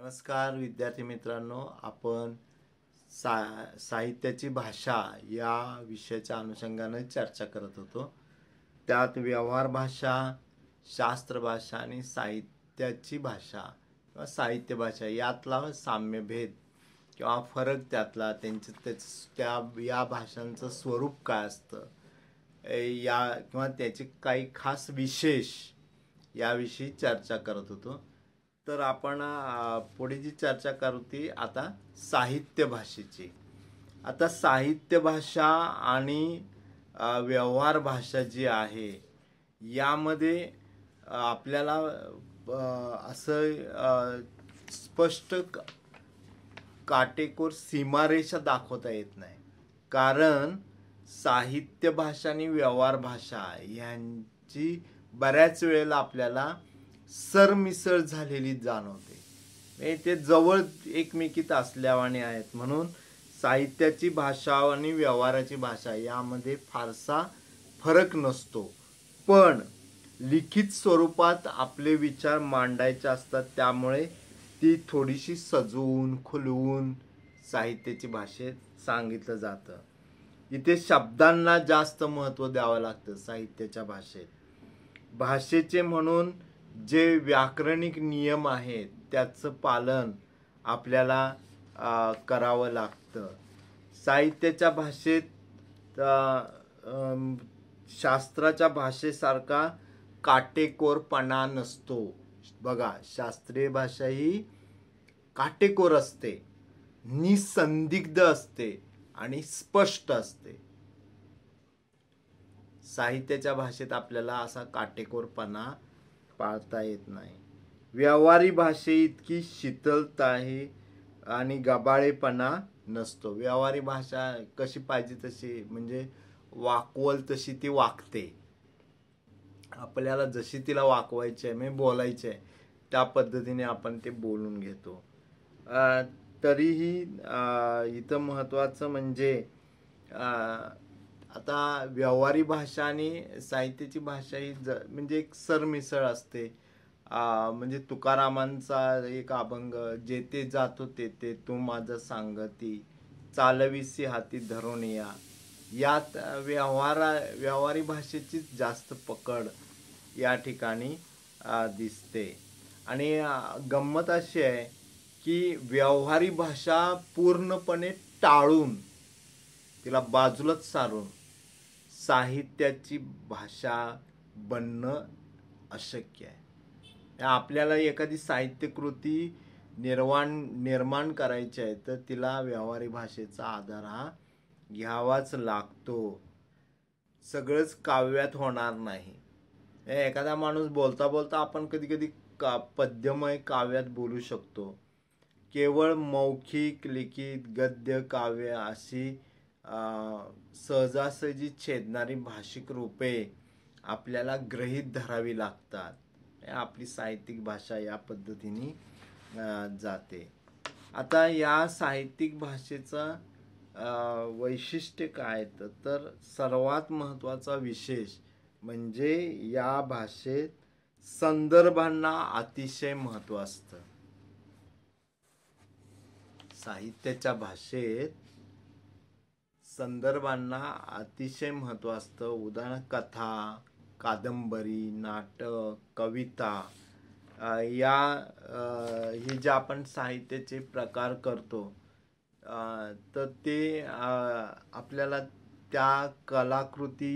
नमस्कार विद्यार्थी मित्रांनो आपण सा साहित्याची भाषा या विषयाच्या अनुषंगाने चर्चा करत होतो त्यात व्यवहार भाषा शास्त्र भाषा आणि साहित्याची भाषा किंवा साहित्य भाषा यातला साम्यभेद किंवा फरक त्यातला त्यांचे त्याच त्या या भाषांचं स्वरूप काय असतं या किंवा त्याचे काही खास विशेष याविषयी चर्चा करत होतो तर आपण पुढे जी चर्चा करू ती आता साहित्य भाषेची आता साहित्य भाषा आणि व्यवहार भाषा जी आहे यामध्ये आपल्याला असं स्पष्ट काटेकोर सीमारेषा दाखवता येत नाही कारण साहित्य भाषा आणि व्यवहार भाषा यांची बऱ्याच वेळेला आपल्याला सरमिसळ झालेली जाणवते म्हणजे ते जवळ एकमेकीत असल्यावाने आहेत म्हणून साहित्याची भाषा आणि व्यवहाराची भाषा यामध्ये फारसा फरक नसतो पण लिखित स्वरूपात आपले विचार मांडायचे असतात त्यामुळे ती थोडीशी सजवून खुलवून साहित्याची भाषेत सांगितलं जातं इथे शब्दांना जास्त महत्त्व द्यावं लागतं साहित्याच्या भाषेत भाषेचे म्हणून जे व्याकरणिक नियम आहेत त्याचं पालन आपल्याला करावं लागतं साहित्याच्या भाषेत शास्त्राच्या भाषेसारखा काटेकोरपणा नसतो बघा शास्त्रीय भाषा ही काटेकोर असते निसंदिग्ध असते आणि स्पष्ट असते साहित्याच्या भाषेत आपल्याला असा काटेकोरपणा पाळता येत नाही व्यवहारी भाषे इतकी शीतलता आहे आणि गबाळेपणा नसतो व्यवहारी भाषा कशी पाहिजे तशी म्हणजे वाकवल तशी ती वाकते आपल्याला जशी तिला वाकवायची आहे म्हणजे बोलायचं आहे त्या पद्धतीने आपण ते बोलून घेतो तरीही इथं महत्त्वाचं म्हणजे आता व्यवहारी भाषा आणि साहित्याची भाषा ही ज म्हणजे एक सरमिसळ असते म्हणजे तुकारामांचा एक अभंग जेथे जातो तेथे तू माझं सांगती चालविसी हाती धरून या यात व्यवहारा व्यवहारी भाषेचीच जास्त पकड या ठिकाणी दिसते आणि गंमत अशी आहे की व्यवहारी भाषा पूर्णपणे टाळून तिला बाजूलाच सारून साहित्याची भाषा बनणं अशक्य आहे आपल्याला एखादी साहित्यकृती निर्माण निर्माण करायची आहे तर तिला व्यवहारी भाषेचा आधार हा घ्यावाच लागतो सगळंच काव्यात होणार नाही एखादा माणूस बोलता बोलता आपण कधी कधी का पद्यमय काव्यात बोलू शकतो केवळ मौखिक लिखित गद्य काव्य अशी सहजासहजी छेदणारी भाषिक रूपे आपल्याला ग्रहित धरावी लागतात आपली साहित्यिक भाषा या पद्धतीने जाते आता या साहित्यिक भाषेचा वैशिष्ट्य काय तर सर्वात महत्त्वाचा विशेष म्हणजे या भाषेत संदर्भांना अतिशय महत्त्व असतं साहित्याच्या भाषेत संदर्भांना अतिशय महत्त्व असतं उदाहरण कथा कादंबरी नाटक कविता या हे जे आपण साहित्याचे प्रकार करतो तर ते आपल्याला त्या कलाकृती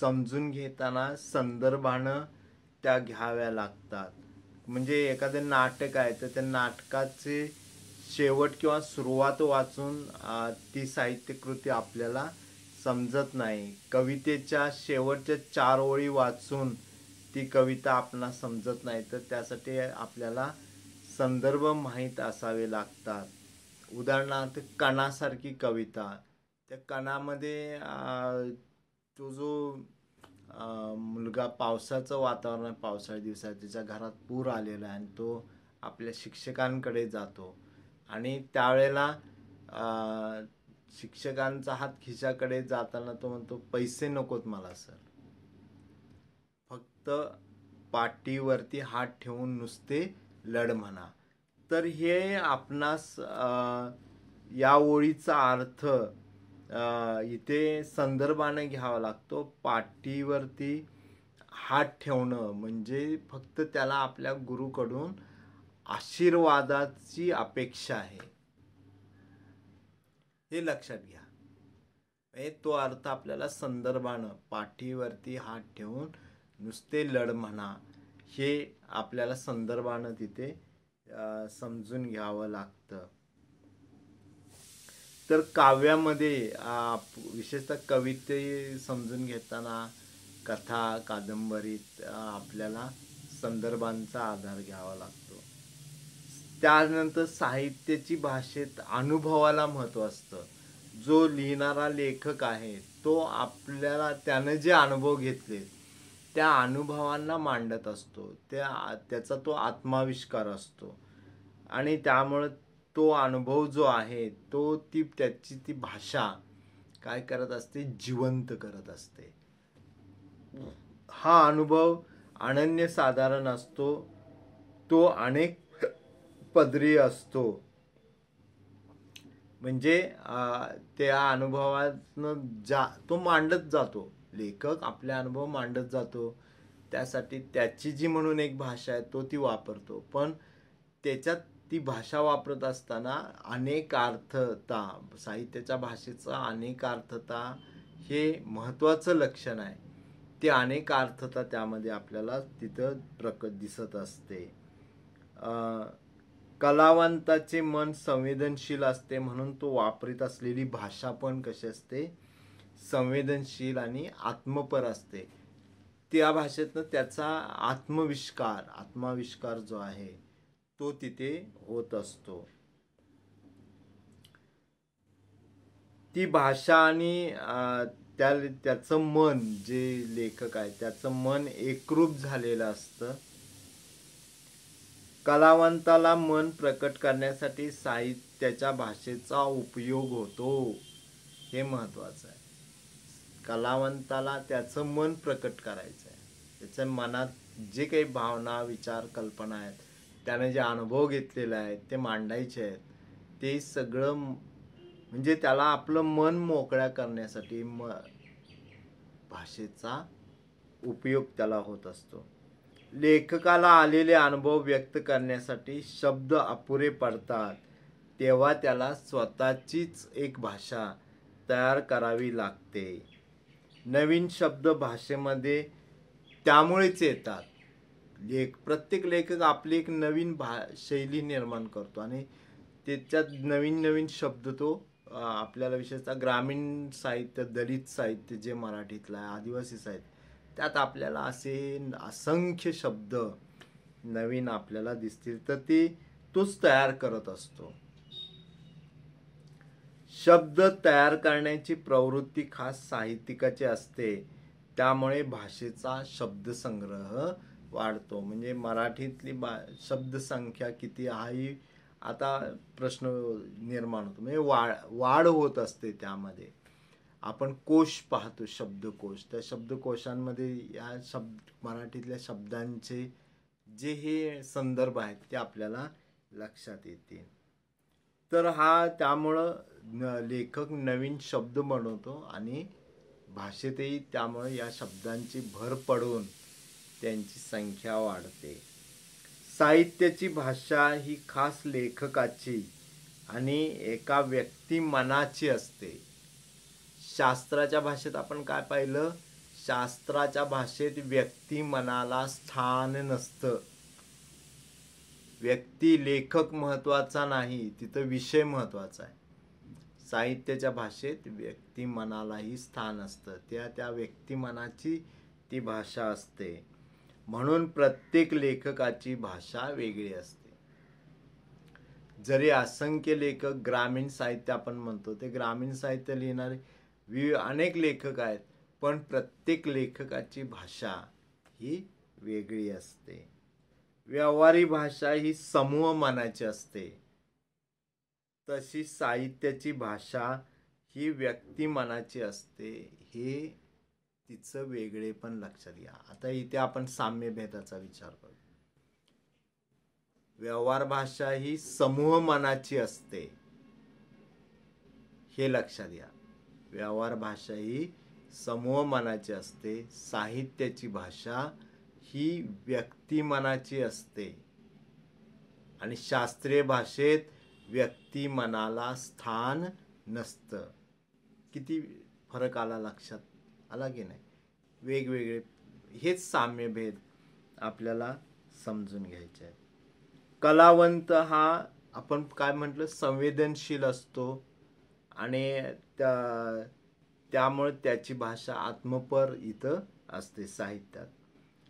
समजून घेताना संदर्भानं त्या घ्याव्या लागतात म्हणजे एखादं नाटक आहे तर त्या नाटकाचे शेवट किंवा सुरुवात वाचून ती साहित्यकृती आपल्याला समजत नाही कवितेच्या शेवटच्या चार ओळी वाचून ती कविता आपणा समजत नाही तर त्यासाठी आपल्याला संदर्भ माहीत असावे लागतात उदाहरणार्थ कणासारखी कविता त्या कणामध्ये तो जो मुलगा पावसाचं वातावरण पावसाळ्या दिवसात त्याच्या घरात पूर आलेला आहे आणि तो आपल्या शिक्षकांकडे जातो आणि त्यावेळेला शिक्षकांचा हात खिशाकडे जाताना तो म्हणतो पैसे नकोत मला सर फक्त पाठीवरती हात ठेवून नुसते लढ म्हणा तर हे आपणास या ओळीचा अर्थ इथे संदर्भाने घ्यावा लागतो पाठीवरती हात ठेवणं म्हणजे फक्त त्याला आपल्या गुरुकडून आशीर्वादाची अपेक्षा आहे हे लक्षात घ्या तो अर्थ आपल्याला संदर्भानं पाठीवरती हात ठेवून नुसते लढ म्हणा हे आपल्याला संदर्भानं तिथे समजून घ्यावं लागतं तर काव्यामध्ये विशेषतः कविते समजून घेताना कथा कादंबरीत आपल्याला संदर्भांचा आधार घ्यावा लागतो त्यानंतर साहित्याची भाषेत अनुभवाला महत्त्व असतं जो लिहिणारा लेखक आहे तो आपल्याला त्यानं जे अनुभव घेतले त्या अनुभवांना मांडत असतो त्या त्याचा तो आत्माविष्कार असतो आणि त्यामुळं तो अनुभव जो आहे तो ती त्याची ती भाषा काय करत असते जिवंत करत असते हा अनुभव अनन्यसाधारण असतो तो अनेक पदरी असतो म्हणजे त्या अनुभवातनं जा तो मांडत जातो लेखक आपले अनुभव मांडत जातो त्यासाठी त्याची जी म्हणून एक भाषा आहे तो ती वापरतो पण त्याच्यात ती भाषा वापरत असताना अनेक अर्थता साहित्याच्या भाषेचा अनेक अर्थता हे महत्त्वाचं लक्षण आहे ते अनेक अर्थता त्यामध्ये आपल्याला तिथं प्रकट दिसत असते कलावंताचे मन संवेदनशील असते म्हणून तो वापरीत असलेली भाषा पण कशी असते संवेदनशील आणि आत्मपर असते त्या भाषेतनं त्याचा आत्मविष्कार आत्माविष्कार जो आहे तो तिथे होत असतो ती भाषा आणि त्या त्याचं मन जे लेखक आहे त्याचं मन एकरूप झालेलं असतं कलावंताला मन प्रकट करण्यासाठी साहित्याच्या भाषेचा उपयोग होतो हे महत्त्वाचं आहे कलावंताला त्याचं मन प्रकट करायचं आहे त्याच्या मनात जे काही भावना विचार कल्पना आहेत त्याने जे अनुभव घेतलेला आहे ते मांडायचे आहेत ते सगळं म्हणजे त्याला आपलं मन मोकळ्या करण्यासाठी म भाषेचा उपयोग त्याला होत असतो लेखकाला आलेले अनुभव व्यक्त करण्यासाठी शब्द अपुरे पडतात तेव्हा त्याला स्वतःचीच एक भाषा तयार करावी लागते नवीन शब्द भाषेमध्ये त्यामुळेच येतात लेख प्रत्येक लेखक आपली एक नवीन भा शैली निर्माण करतो आणि त्याच्यात नवीन नवीन शब्द तो आपल्याला विशेषतः ग्रामीण साहित्य दलित साहित्य जे मराठीतलं आहे आदिवासी साहित्य त्यात आपल्याला असे असंख्य शब्द नवीन आपल्याला दिसतील तर ती तोच तयार करत असतो शब्द तयार करण्याची प्रवृत्ती खास साहित्यिकाची असते त्यामुळे भाषेचा शब्दसंग्रह वाढतो म्हणजे मराठीतली बा शब्दसंख्या किती आहे आता प्रश्न निर्माण होतो म्हणजे वाढ वाढ होत असते त्यामध्ये आपण कोश पाहतो शब्दकोश त्या शब्दकोशांमध्ये या शब्द मराठीतल्या शब्दांचे जे हे संदर्भ आहेत ते आपल्याला लक्षात येतील तर हा त्यामुळं लेखक नवीन शब्द बनवतो आणि भाषेतही त्यामुळं या शब्दांची भर पडून त्यांची संख्या वाढते साहित्याची भाषा ही खास लेखकाची आणि एका व्यक्ती मनाची असते शास्त्राच्या भाषेत आपण काय पाहिलं शास्त्राच्या भाषेत व्यक्ती मनाला स्थान नसतं व्यक्ती लेखक महत्वाचा नाही तिथं विषय महत्वाचा आहे साहित्याच्या भाषेत व्यक्ती मनालाही स्थान असतं त्या त्या व्यक्तिमनाची ती भाषा असते म्हणून प्रत्येक लेखकाची भाषा वेगळी असते जरी असंख्य लेखक ग्रामीण साहित्य आपण म्हणतो ते ग्रामीण साहित्य लिहिणारे वि अनेक लेखक आहेत पण प्रत्येक लेखकाची भाषा ही वेगळी असते व्यवहारी भाषा ही समूह मनाची असते तशी साहित्याची भाषा ही व्यक्तिमनाची असते हे तिचं वेगळे पण लक्षात घ्या आता इथे आपण साम्यभेदाचा विचार करू व्यवहार भाषा ही समूह मनाची असते हे लक्षात घ्या व्यवहार भाषा ही समूह मनाची असते साहित्याची भाषा ही व्यक्तिमनाची असते आणि शास्त्रीय भाषेत व्यक्तिमनाला स्थान नसतं किती फरक आला लक्षात आला की नाही वेगवेगळे हेच साम्यभेद आपल्याला समजून घ्यायचे आहेत कलावंत हा आपण काय म्हटलं संवेदनशील असतो आणि त्या त्यामुळे त्याची भाषा आत्मपर इथं असते साहित्यात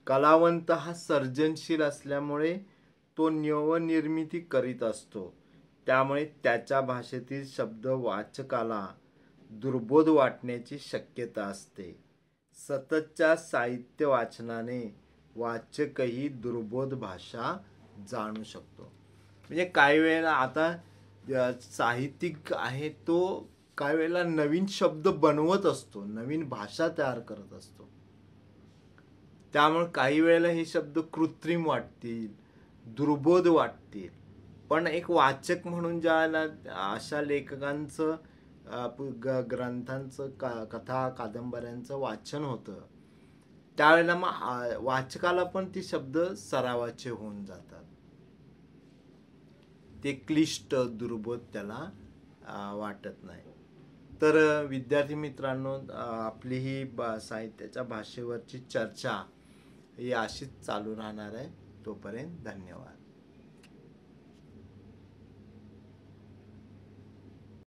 कलावंत हा सर्जनशील असल्यामुळे तो नवनिर्मिती करीत असतो त्यामुळे त्याच्या भाषेतील शब्द वाचकाला दुर्बोध वाटण्याची शक्यता असते सततच्या साहित्य वाचनाने वाचकही दुर्बोध भाषा जाणू शकतो म्हणजे काही वेळेला आता साहित्यिक आहे तो काही वेळेला नवीन शब्द बनवत असतो नवीन भाषा तयार करत असतो त्यामुळे काही वेळेला हे शब्द कृत्रिम वाटतील दुर्बोध वाटतील पण एक वाचक म्हणून ज्याला अशा लेखकांचं ग्रंथांचं कथा कादंबऱ्यांचं वाचन होतं त्यावेळेला मग वाचकाला पण ती शब्द सरावाचे होऊन जातात ते क्लिष्ट दुर्बोध त्याला वाटत नाही तर विद्यार्थी मित्रांनो आपली ही बा साहित्याच्या भाषेवरची चर्चा ही अशीच चालू राहणार आहे तोपर्यंत धन्यवाद